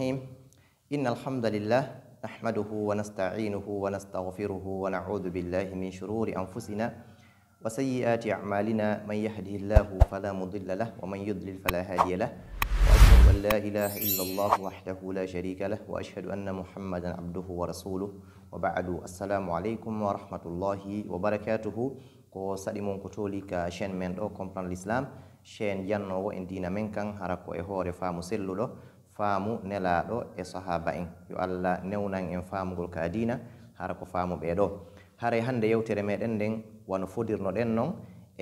الرحيم إن الحمد لله نحمده ونستعينه ونستغفره ونعوذ بالله من شرور أنفسنا وسيئات أعمالنا من يهده الله فلا مضل له ومن يضلل فلا هادي له وأشهد أن لا إله إلا الله وحده لا شريك له وأشهد أن محمدا عبده ورسوله وبعد السلام عليكم ورحمة الله وبركاته وسلم saɗimon ko من ka chaine men ɗo comprendre l' islam chaine yannowo e dina faamu nelaaɗo e sahaaba en yo allah newnan en faamugol ka diina hara ko faamu ɓee ɗo hara hannde yewtere meeɗen nden wano fodirno ɗen noon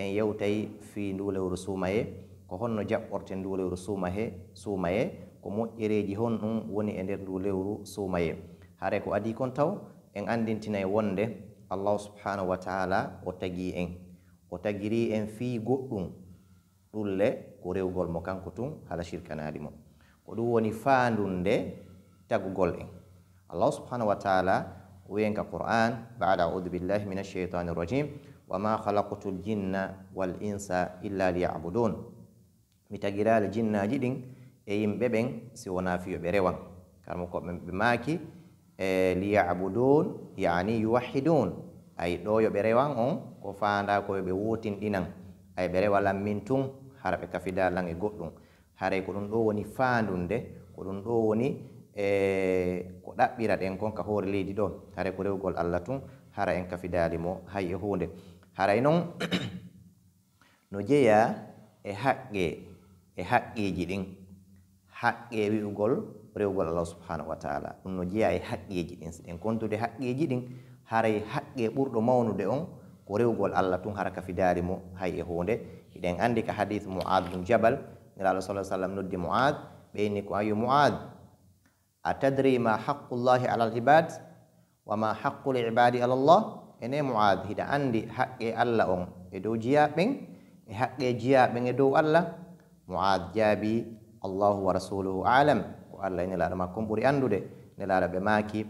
en yewtay fii nduulewru suumaye ko honno jaɓɓorte nduulewru suumahe suumaye ko moƴƴereeji hon ɗum woni e nder nduulewru suumaye hare ko adii kon taw en anndintinay wonde allahu subhanahu wa taala o tagii en o tagirii en fii goɗɗum ɗulle ko rewgol mo kanko tun hala sirkanaali mo ko ɗum woni faandunde tagugol en allah subhanahu wa taala wiyenka qur'an bada audu billahi min alcheitani irrajim wama halaqtu ljinna wal insa illa liyabudun mi tagiraali jinnaji ɗin e yimɓe ɓen si wona fiyoɓe rewan karmo koɓeɓe maaki e liyabudun yani yuwahidun ay ɗo yoɓe rewan on ko faanda koyoɓe wutinɗinan ay ɓe rewa lammin tun har ɓe kafidalan e goɗɗum haray ko ɗum ɗo woni faandunde ko ɗum ɗo woni e ko ɗaɓɓira ɗen kon ka hoore leydi ɗo haray ko rewgol allah tun hara en ka fidaali mo hay e huunde haray noon no jeya e haqqe e haqqeeji ɗin haqqe wi'ugol rewgol allah subhanahu wa taala ɗum no jeya e haqqeeji ɗin si ɗen kontude haqqeeji ɗin haray haqqe ɓurɗo mawnude on ko rewgol allah tun hara ka fidaali mo hay e huunde iɗen anndi ka hadis mo adum jabal niraaɗo sa sallam noddi moad ɓeyni ko ayu moad a tadri ma haqqullahi ala libad wa ma haqqul ibadi ala llah ene moad hiɗa anndi haqqe allah on e dow jiyaɓen e haqqe jiyaɓen e dow allah moad jaabi allahu wa rasuluhu alam ko allah e nelaaɗo makko on ɓuri anndude nelaaɗo ɓe maaki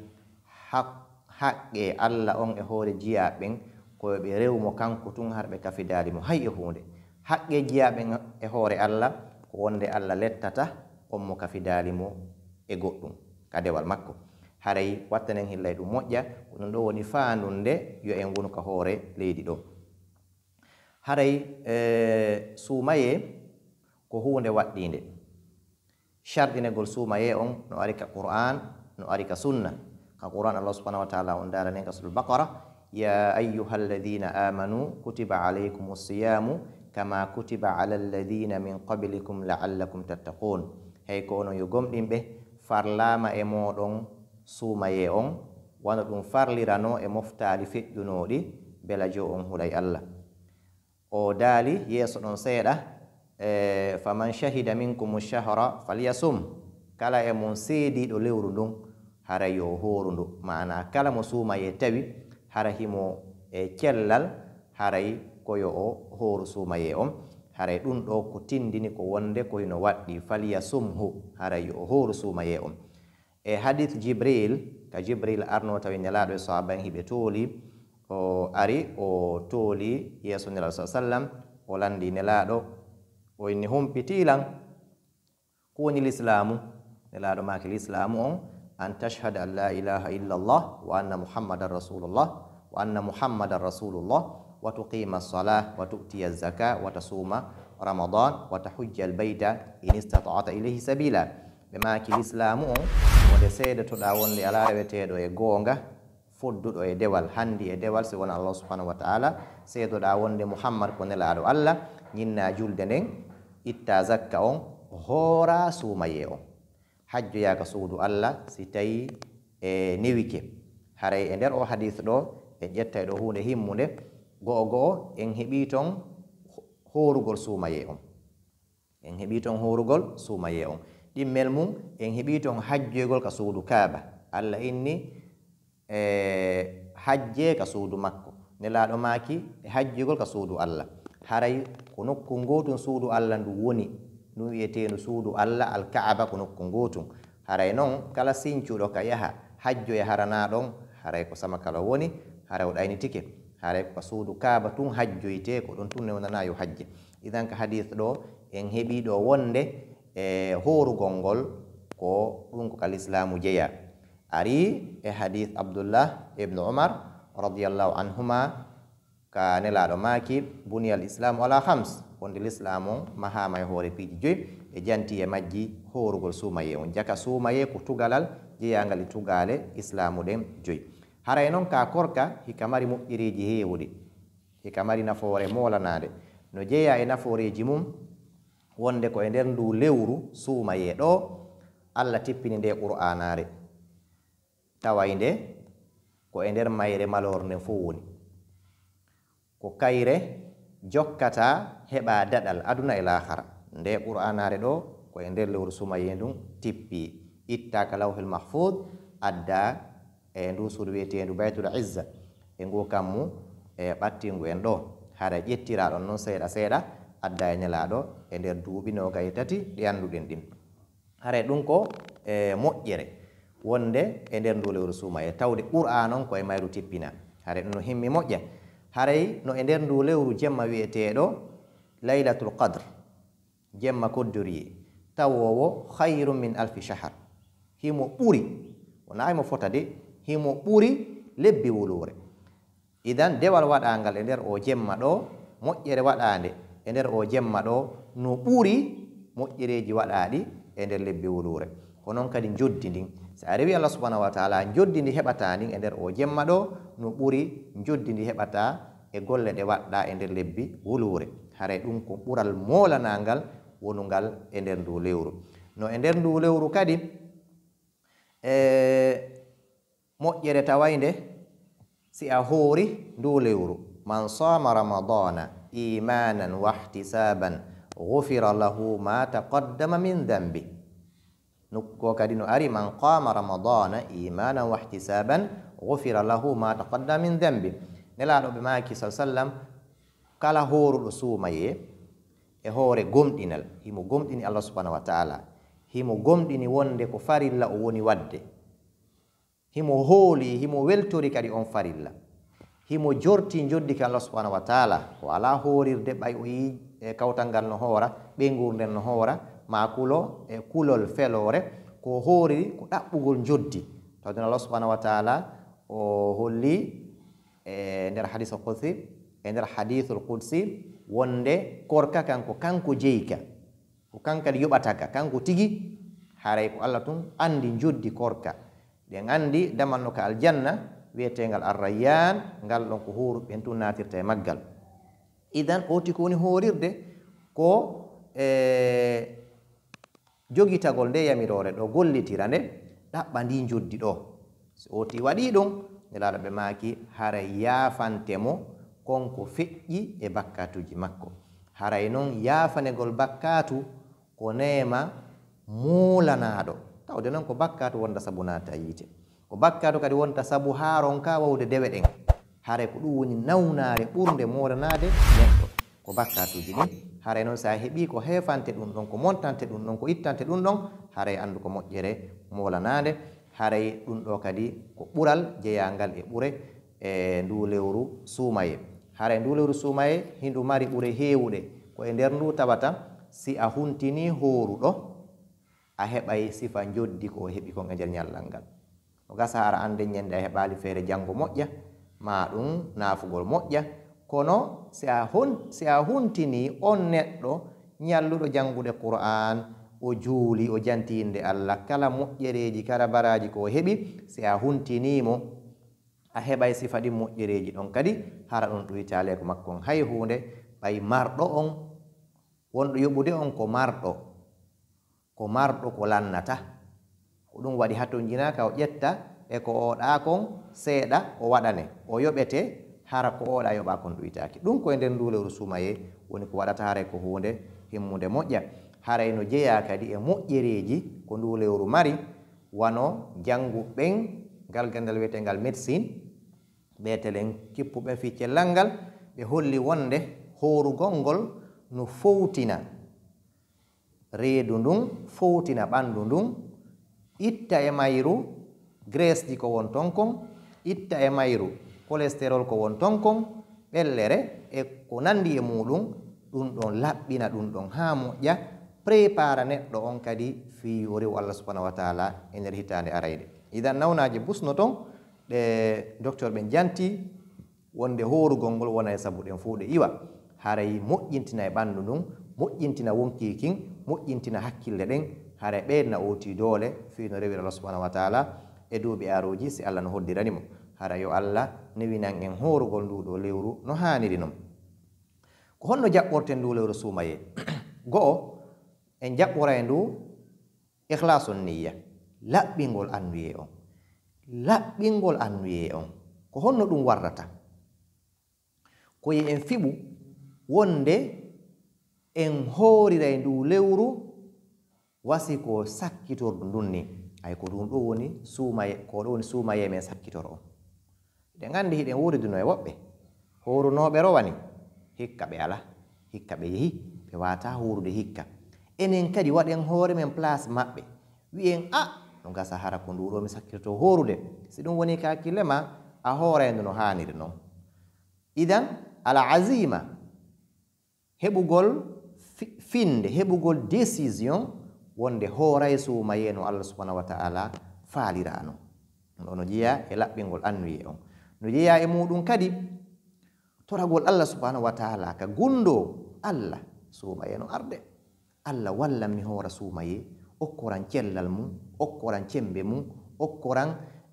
haqqe allah on e hoore jiyaɓen koyo ɓe rewmo kanko tun har ɓe kafidali mo hay e hunde haqqe jiyaɓe e hoore allah wonde allah lettata ommo ka fidaali mo e goɗɗum ka dewal makko haray wattanen hillay ɗum moƴƴa ɗum ɗo woni faandu nde yo en ngonu ka hoore leydi ɗo haray e, suumaye ko huunde waɗɗiinde sardinegol suumaye on no ari ka qur'an no ari ka sunna ka qur'an allah subhanahu wa taala on daranen ka sulul bakara ya ayuha alladina amanu kutiba alaykum siyamu kama kutiba ala alladhina min qablikum laallakum tattaqun hey ko onon yo gomɗinɓe farlama e moɗon suumaye on wano ɗum farlirano e moftali feƴƴunoɗi bela jo on hulay allah o daali yeeso ɗon seeɗa e faman shahida minkum shahra falyasum kala e mon seediɗo lewru ndun hara yo hooru ndu mana kala mo suumaye tawi hara himo e cellal haray koyo o suma ye on haray dun do ko tindini ko wonde ino waddi faliya sumhu haray yo o suma ye on e hadith jibril ka jibril arno tawi nyalado so aban hibe toli o ari o toli yeeso nelaɗo sallam o landi nelado o inni pitilan ko woni l'islamu ma ke l'islamu on an tashhad an la ilaha illallah wa anna muhammadar rasulullah wa anna muhammadar rasulullah وتقيم الصلاة وتؤتي الزكاة وتصوم رمضان وتحج البيت إن استطعت إليه سبيلا بماكي الإسلام wode seeɗa to ɗa wonde ala reweteeɗo e goonga fodduɗo e dewal hanndi e dewal so wona allah subhanahu wa taala seedoɗa wonde mouhammad ko nelaaɗo allah ñinna julde nden itta zakka on hoora suumaye on hajjoyaaka suudu allah si tawi e newike haray e nder o hadis ɗo en ƴetta e ɗo hunde himmude go'o go'o en heɓi ton horugol sumaye on en heɓi ton horugol sumaye on ɗimmel mum en heɓi ton hajjoygol ka suudu kaaba allah inni e hajje ka suudu makko nelaɗo maki hajjoygol ka suudu allah haray ko nokku gotum suudu allah ndu woni ndu wiyetendu suudu allah alka'aba ko nokku gotum haray noon kala sincuɗo ka yaha hajjoye haranaɗon haray ko sama kala woni haray o ɗaynitike hare ko suudu kaaba tun hajjoyte ko ɗon tun newnana yo hajje idan ko hadis ɗo en heɓi ɗo wonde e horugol ngol ko ɗum ko kalislamu jeya ari e hadis abdoullah ibnu omar radiallahu anhuma ka nelaɗo maki buni al islam ala hams wonde l'islam on mahama e hoore piiji joyi e janti e majji horugol suumaye on jaka suumaye ko tugalal jeyangal e tugale islamu ɗen joyi haray noon kaa korka hika mari moƴƴereeji heewude hika mari nafoore moolanaade no jeyaa e nafooreeji mum wonde ko e nder ndu lewru suumayee ɗo allah tippini nde qur'anaare taway nde ko e nder mayre maloor nde fo woni ko kayre jokkata heɓaa daɗal aduna e laahara nde qur'anaare ɗo ko e nder lewru sumayee ndun tippi ittaaka lawhil mahfud addaa e ndu suudu wiyeteendu baytul izza e ngu kammu e ɓattingu en ɗo haɗa ƴettiraɗon noon seeɗa seeɗa adda e ñalaaɗo e nder duuɓi nogaye tati ɗi annduɗen ɗin hare ɗum ko e moƴƴere wonde e nder ndu lewru suuma e tawde qur'a noon koye mayru tippina hare ɗum no himmi moƴƴa haray no e nder ndu lewru jemma wiyeteeɗo laylatul qadre jemma koddorie tawowo hayrum min alfi chahar himo ɓuri wonaa mo fota de himo ɓuri lebbi wulure idan dewal waɗangal e nder o jemma ɗo moƴƴere waɗande e nder o jemma ɗo no ɓuri moƴƴereji waɗaɗi e nder lebbi wulure ko noon kadi joddi ndin so a rewi allah subahanahu wa taala joddi ndi heɓata ndin e nder o jemma ɗo no ɓuri joddi ndi heɓata e golle ɗe waɗɗa e nder lebbi wulure hara ɗum ko ɓural molanangal wonungal e nder ndu lewru no e nder ndu lewru kadi e moƴƴere tawaynde si a hoori ndu lewru man sama ramadana imanan wa ihtisaban gufira lahu ma taqaddama min dambi nukko kadi no ari man qama ramadana imanan wa ihtisaban gufira lahu ma taqaddama min dambi nelaɗo ɓe maki sa sallam kala horuɗo suumaye e hoore gomɗinal himo gomɗini allah subhanahu wa taala himo gomɗini wonde ko farilla o woni wadde himo hooli himo weltori kadi on farilla himo jorti joddi ka allah subahanahu wa taala o ala horirde ɓay o yi e kawtal ngal no hoora ɓeygurnden no hoora ma kulo e kulol feloore ko hooriri ko ɗaɓɓugol joddi tawdon allah subahanahu wa taala o holli e nder hadis alkudsi e nder hadisul kudsi wonde korka kanko kanko jeyka ko kankadi yoɓataka kanko tigi haray ko allah tun andi joddi korka ɗe nganndi damatno ka aljanna wiyeteengal arrayyan ngal ɗon ko huuru ɓen tu naatirta e maggal idan oti ko woni horirde ko e jogitagol nde yamirore ɗo gollitira nde ɗaɓɓa ndi joddi ɗo so oti waɗi ɗum nelaaɗo ɓe maaki hara yaafantemo konko feƴƴi e bakkatuji makko haray noon yaafanegol bakkatu ko nema muulanaaɗo tawde noon ko bakkatu wonta sabu naata yiite ko bakkatu kadi wonta sabu haaron ka wawde dewe ɗen hare ko ɗum woni nawnaare ɓurde moranade neɗɗo ko bakkatuji ɗin hare noon sa heɓi ko hefante ɗum ɗon ko montante ɗum ɗon ko ittante ɗum ɗon hare andu ko moƴƴere molanade haray ɗum ɗo kadi ko ɓural jeeyangal e ɓure e ndu lewru suumaye hare ndu lewru suumaye hindu mari ɓure heewuɗe koye nder ndu tawata si a huntini hooru ɗo Aheb heɓay sifa joddi ko hebi ko gajar nyalla ngal o gasa ande nyande a heɓali fere janngo modja ma modja kono seahun a hun se a huntini on neddo nyalludo jangude qur'an o juli o jantinde allah kala moƴƴereeji kala baraji ko hebi se a mo a heɓay sifa ɗin moƴƴereeji don kadi hara ɗon ɗoytaale ko makko on hay hunde bay mardo on wonɗo yobude on ko mardo ko marɗo ko lannata ɗum waɗi hatton jinaka o ƴetta e ko oɗa kon seeɗa o waɗane o yoɓete hara ko oɗa yoɓa kon ɗoytaki ɗum koye nder nduleru sumaye woni ko waɗata haray ko hunde himmude moƴƴa haray no jeeya kadi e moƴƴereji ko nduleru mari wano janngu ɓen ngalgalngal wiyetengal médecine ɓetelen kippuɓen ficcellal ngal ɓe holli wonde horugol ngol no fowtina reedu ndun fowtina ɓanndu ndun itta e mayru gres ji ko won ton kon itta e mayru colesterol ko won ton kon ɓellere e ko nanndi e muɗum ɗum ɗon laɓɓina ɗum ɗon haa moƴƴa prépara neɗɗo on kadi fiyoriwo allah subahanahu wa taala e nder hitaande arayde idan nawnaaji busno ton ɗe docteur ɓe janti wonde horugol ngol wona e sabu ɗen fuu ɗe iwa haray moƴƴintina e ɓanndu ndun moƴƴintina wonkii kin moƴƴintina hakkille ɗen hara ɓeyna oti doole fii no rewira allah subahanahu wa taala e duuɓi aruji si allah no hoddirani mo hara yo allah newinan en horugol nduɗo lewru no haniri non ko honno jaɓɓorten ndu lewru suumaye go'o en jaɓɓora e ndu ihlas on niya laɓɓingol annuye on laɓɓingol annuye on ko honno ɗum warrata koye en fiɓu wonde en hoorira e ndu lewru wasi ko sakkitordu ndun ni ay ko ɗum ɗo woni suumaye ko ɗo woni suumaye men sakkitoro on eɗen nganndi hiɗen wuuriduno e woɓɓe hoorunooɓe rowani hikka ɓe ala hikka ɓe yehi ɓe waata huurude hikka enen kadi waɗen hoore men place maɓɓe wi'en a ah, no ngasa hara ko nduɗo mi sakkitoto hoorude si ɗum woni ka hakkille ma a hoorayndu no haaniri noon idan ala azima heɓugol finde heɓugol décision wonde hooray suumayeno allah subhanahu wa taala faalirano ɗo no jeya e laɓɓingol annuye on no jeya e muɗum kadi toragol allah subhanahu wa taala ka gundo allah suumayeno arde allah wallanmi hoora suumaye okkoran cellal mum okkoran cembe mum okkoran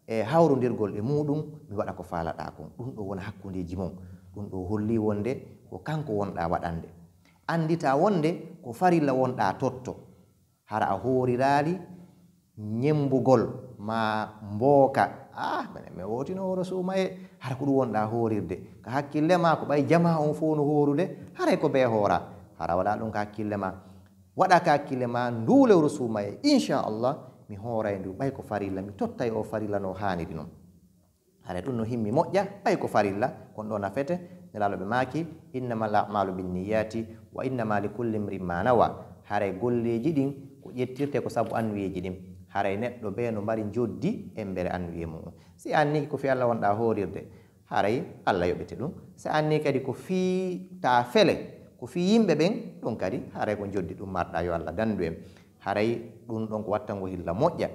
e eh, hawrodirgol e muɗum mi waɗa ko faalaɗa kon ɗum ɗo wona hakkundeji mon ɗum ɗo holli wonde ko kanko wonɗa waɗande andita wonde ko farilla wonɗa totto hara a horirali ñembugol ma mboka ah mine mi wotino woro suma e hara ko ɗum wonɗa horirde ko hakkille ma ko ɓay jama on fo no horude haray e ko be hoora hara waɗa ɗum ko hakkille ma waɗa ko hakkille ma nduulewro suma e inchallah mi hooray e ndu ɓay ko farilla mi totta e o farilla no haaniri noon ara ɗum no himmi moƴƴa ɓay ko farilla kon ɗo nafete nelaalo ɓe maaki innama lamalu binniyati wa innama li kulli mri manawa haray golleji ɗin ko ƴettirte ko sabu annuyeji ɗin haray neɗɗo be no mbari joddi embere annuye mum si anniki ko fi allah wonɗa horirde haray allah yoɓete ɗum si anni kadi ko fi ta fele ko fi yimɓe ɓen ɗum kadi haray ko joddi ɗum marɗa yo allah dandu en haray ɗum ɗon ko watta ngo hilla moƴƴa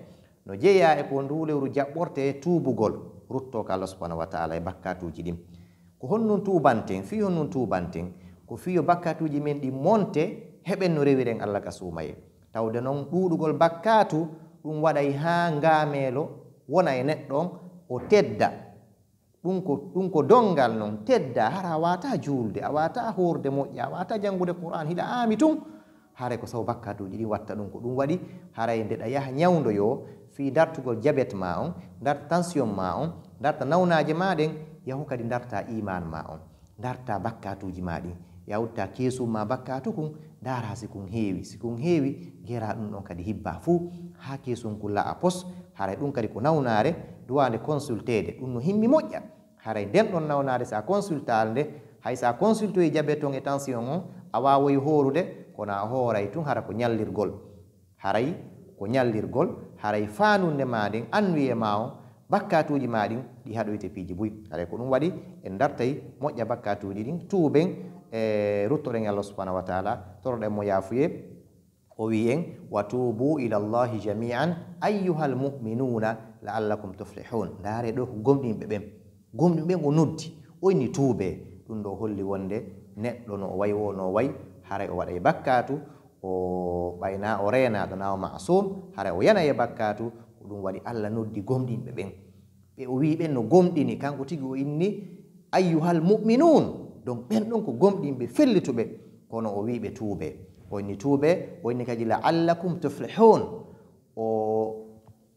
no jeeya e ko nduwlewru jaɓɓorte e tuubugol rutto ka allah subahanahu wa taala e bakkatuji ɗin ko honnun tubanten fi honnun tubanten ko fiyo bakkatuji min ɗi monte heɓen no rewiren allah ka suumaye tawde noon ɗuɗugol bakkatu ɗum waɗay haa ngameelo wona e neɗɗon o tedda ɗum ko ɗum ko donngal noon tedda hara a wata juulde a wata hurde moƴƴa a wata janngude qouran hiɗa aami tun haray ko sabu bakkatuji ɗin watta ɗum ko ɗum waɗi haray ndeɗa yaha ñawdoyo fi dartugol jabet ma on darta tension ma on darta nawnaji ma ɗen yahu kadi darta iman ma on darta bakkatuji ma ɗin yawtta keesum ma bakkatu kun dara si kun heewi si kun heewi gera ɗum ɗon kadi hibba fuu ha keesum kun la'a pos haray ɗum kadi ko nawnare duwande consultede ɗum no himmi moƴƴa haray nden ɗon nawnare sa consultal nde hay sa consulte jabe ton e tension on a wawoy horude kono a horay tun hara ko ñallirgol haray ko ñallirgol haray fanunde ma ɗin anduye ma o bakkatuji ma ɗin ɗi haɗoyte piiji boyi haray ko ɗum waɗi en dartayi moƴƴa bakkatuji ɗin tuuɓen e ruttoɗen allah subahanahu wa taala toroɗen mo yafuye o wi en wa tubu ila llahi jamian ayuha almuminuna laallakum tuflihun ndaare ɗo ko gomɗinɓe ɓen gomɗin ɓen o noddi oyni tuube ɗum ɗo holli wonde neɗɗo no o wayi wo no o wayi haray o waɗa e bakkatu o ɓayna o reenaɗo na o masum hara o yanaye bakkatu ko ɗum waɗi allah noddi gomɗinɓe ɓen ɓe o wi ɓen no gomɗini kanko tigi o inni ayyuhal muminun don ɓen ɗon ko gomɗinɓe fellituɓe kono o wiɓe tuube o inni tuube o inni kadi laallakum tuflihun o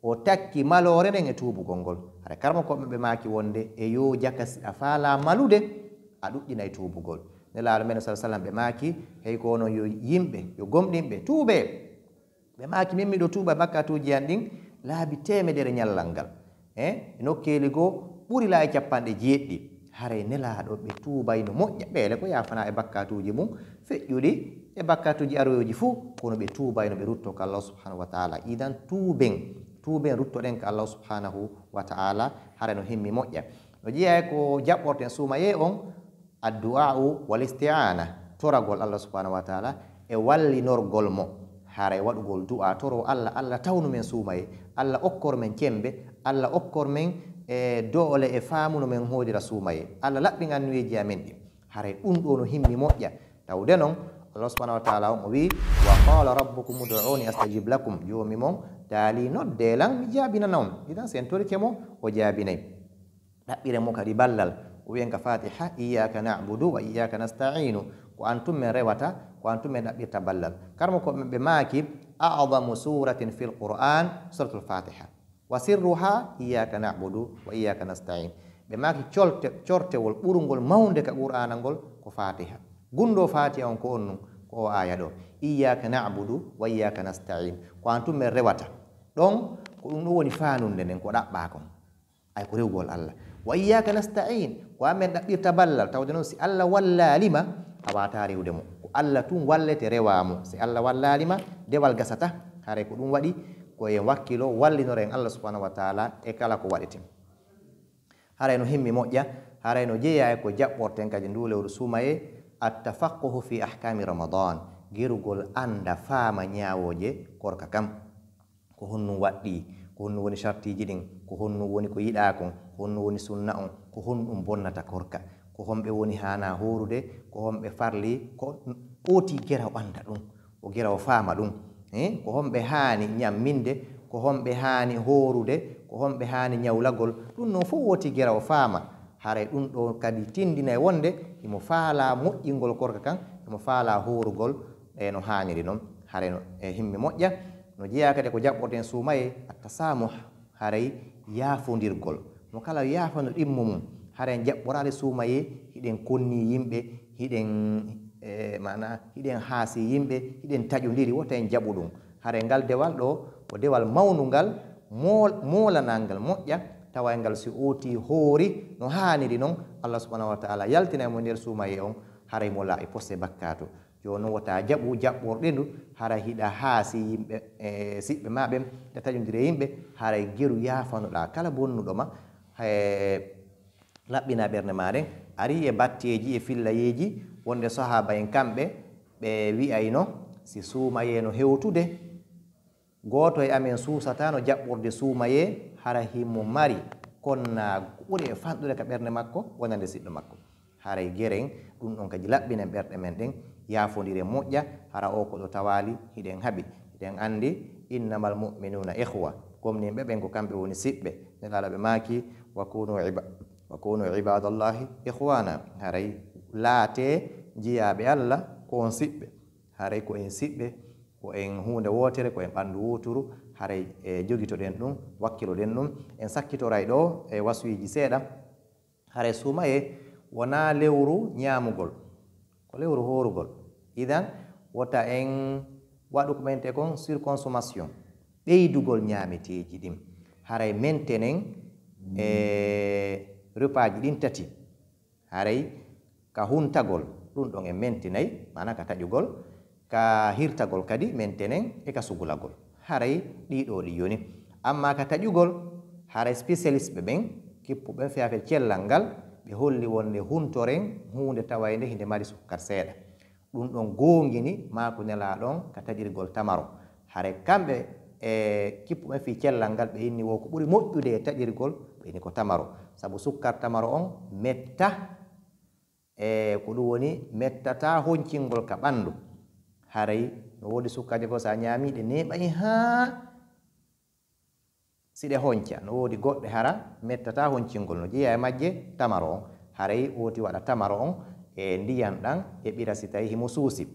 o takki malore ɗen e tubugol ngol hara karma koɓɓeɓe maki wonde e yo jakasiɗa faala malude a ɗuɗɗinay tubugol nelaalo men sah sallam ɓe maaki hey ko wono yo yimɓe yo gomɗinɓe tuuɓe ɓe maaki min miɗo tuuɓa makkatuji yan ɗin laabi temedere ñallal ngal e nokkeeli goo ɓuri laa e capanɗe jeeɗɗi hare nelaaɗo ɓe tuubayno moƴƴa ɓeele ko yafana e bakkatuji mum feƴƴuɗi e bakkatuji aroyoji fuu kono ɓe tuubayno ɓe rutto ko allah subhanahu wa taala idan tuuɓen tuuɓen ruttoɗen ko allah subhanahu wa taala hare no himmi moƴƴa no jeeyay ko jaɓɓorten suumayee on addu'a'u wal isti'ana toragol allah subhanahu wa taala e wallinorgol mo haara e du'a toro allah allah tawnu men suumaye allah okkor men cembe allah okkor men e doole e faamu no men hoodira suumaye allah laɓɓin annuyeji amen ɗi haray ɗum ɗo no himmi moƴƴa tawde noon allah subahanahu wa taala on o wi wa qala rabbukum uduni astajib lakum joomi mon daali nodde lan mi jaabinana on idan sen torike mo o jaabinayi ɗaɓɓire mo kadi ballal uyenga fatiha iyyaka na'budu wa iyyaka nasta'inu ko an tum min rewata ko an tum min ɗaɓɓirta ballal karma ko ɓe maaki a'damu suratin fil qur'an suratul fatiha wa sirruha iyyaka na'budu wa iyyaka nasta'in ɓe maaki colte cortewol ɓurugol mawnde ka qur'ana ngol ko fatiha gunɗo fatiha on ko on nun ko o aya ɗo iyyaka na'budu wa iyyaka nasta'in ko an tum min rewata ɗon ko ɗum ɗo woni fanunde nden ko ɗaɓɓa kon ay ko rewgol allah وإياك نستعين وأمن نقدر تبلل تودنون سي الله ولا لما أبا تاري ودمو الله تون ولا تريوامو سي الله ولا لما ديوال غساتا هاري كدوم ودي koyen wakkilo wallinore en allah subhanahu wa taala e kala ko waɗete haray no himmi moƴƴa haray no jeeya e ko jaɓɓorten kadi ndulewru suuma e attafaquhu fi ahkami ramadan gerugol anda faama ñaawoje korka kam ko honnum waɗɗi ko honnum woni chartiji ɗin ko honno woni ko yiɗa kon ko honno woni sunna on ko hon ɗum bonnata korka ko honɓe woni hana horude ko honɓe farli ko ɓooti gera o anda ɗum o gera o fama ɗum e ko honɓe hani ñamminde ko honɓe hani horude ko honɓe hani ñawlagol ɗum noon fof woti gera o fama haray ɗum ɗo kadi tindinay e wonde imo faala moƴƴingol korka kan imo faala horugol e no haniri noon haray e himmi moƴƴa no jeeya kadi ko jaɓɓoten suumaye attasamuh haray yaafondirgol mo kala yaafano ɗimmo mum haren jaɓɓorade suumaye hiɗen konni yimɓe hiɗen e, mana hiɗen haasi yimɓe hiɗen taƴodiri wota en jaɓu ɗum hare ngal dewal ɗo ko dewal mawnungal moolanalngal moƴƴa tawangal si ooti hoori no haaniri noon allah subahanahu wa taala yaltinamo nder suumaye on haraymo laaɓi posse bakkatu joni wota jaɓu jaɓɓorɗe ndu hara hiɗa haa si yimɓe e, siɓɓe ma ɓen ta taƴodiri e yimɓe hara geru yafanoɗa kala bonnuɗo ma laɓɓina ɓernde ma ɗen ari e batteji e fillayeji wonde sahaba en kamɓe ɓe wi'ayno si suumayeno hewtude gooto e amen suusata no jaɓɓorde suumaye hara himmo mari konna ɓuri e fanɗude ka ɓernde makko wonande siɗɗo makko haray gereng ɗum ɗon kadi laɓɓinen ɓerɗe men ɗen yafodire moƴƴa hara o ko ɗo tawali hiɗen haaɓi hiɗen andi innamal muminuna ihwa gomnin ɓeɓen ko kamɓe woni siɓɓe neɗala ɓe maaki wa kunu ibadallahi ihwana haray laate jiyaɓe allah ko on siɓɓe haray ko en siɓɓe ko en hunde wotere ko en ɓandu wuturu haray e jogitoɗen ɗum wakkiloɗen ɗum en sakkitoray ɗo e wasuyiji seeɗa haray sumaye wona lewru nyamugol ko lewru horugol idan wota en waɗu ko mente kon surconsommation ɓeydugol ñaameteeji ɗin haray mentenen e repas ji tati hare ka huntagol ɗum ɗon en mentinayi mana ka taƴugol ka hirtagol kadi mentenen e ka sugulagol di ɗiɗo ɗi yoni amma ka taƴugol haray spécialiste ɓe ɓen kippuɓen fiyafel cellal ngal ɓe holli wonde huntoren hunde tawayde hinde mari sukkar seeɗa ɗum ɗon gongini maako nelaɗon ka gol tamaro hare kamɓe e kippuɓe fi cellal ngal ɓe inni wo ko ɓuri moƴƴude e taƴirgol ɓe ni ko tamaro sabu sukkar tamaro on metta e ko ɗum woni mettata honcingol ka ɓandu haray no wodi sukkaje ko sa a neɓayi haa si ɗe honca no woodi goɗɗe hara mettata honcingol no jeeya e majje tamaro on haray woti waɗa tamaro on e ndiyan ɗan e ɓira si tawi himo suusi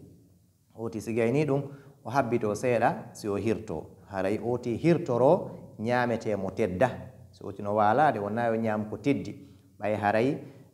woti sigay ni ɗum o habbito seeɗa si o hirto haray woti hirtoro ñaamete mo tedda so woti no waalade o nawi ñaam ko teddi ɓay haray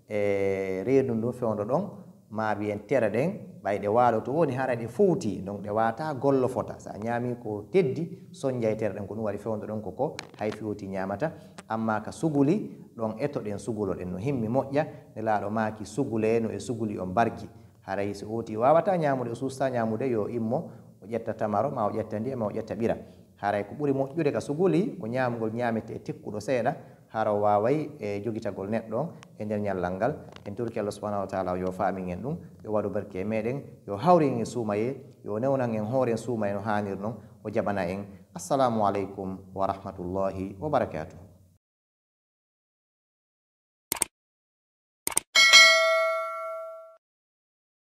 e reedu ndu fewndo ɗon ma wiyen tere ɗen ɓay ɗe waalo to woni hara ɗe fowti donc ɗe wata gollo fota so a ñaami ko teddi soñja e tere ɗen ko ɗum waɗi fewndo ɗon koko hay fewti ñamata amma ka suguli ɗon eto ɗen sugulo ɗen no himmi moƴƴa nde laaɗo maaki suguleno e suguli o mbargi haray so oti wawata ñamude o susta ñamude yo immo o ƴetta tamaro ma o ƴetta ndiya ma o ƴetta ɓira haray ko ɓuri moƴƴude ka suguli ko ñamugol ñamete e tekkuɗo seeɗa hara waway e eh, jogitagol neɗɗo on e der ñallal ngal en turki allah subahanahu wa taala yo faamin en ɗum yo waɗu barke e yo hawrin en suumaye yo newnan en hoore Assalamualaikum warahmatullahi wabarakatuh. no o en assalamu wa rahmatullahi wa barakatuh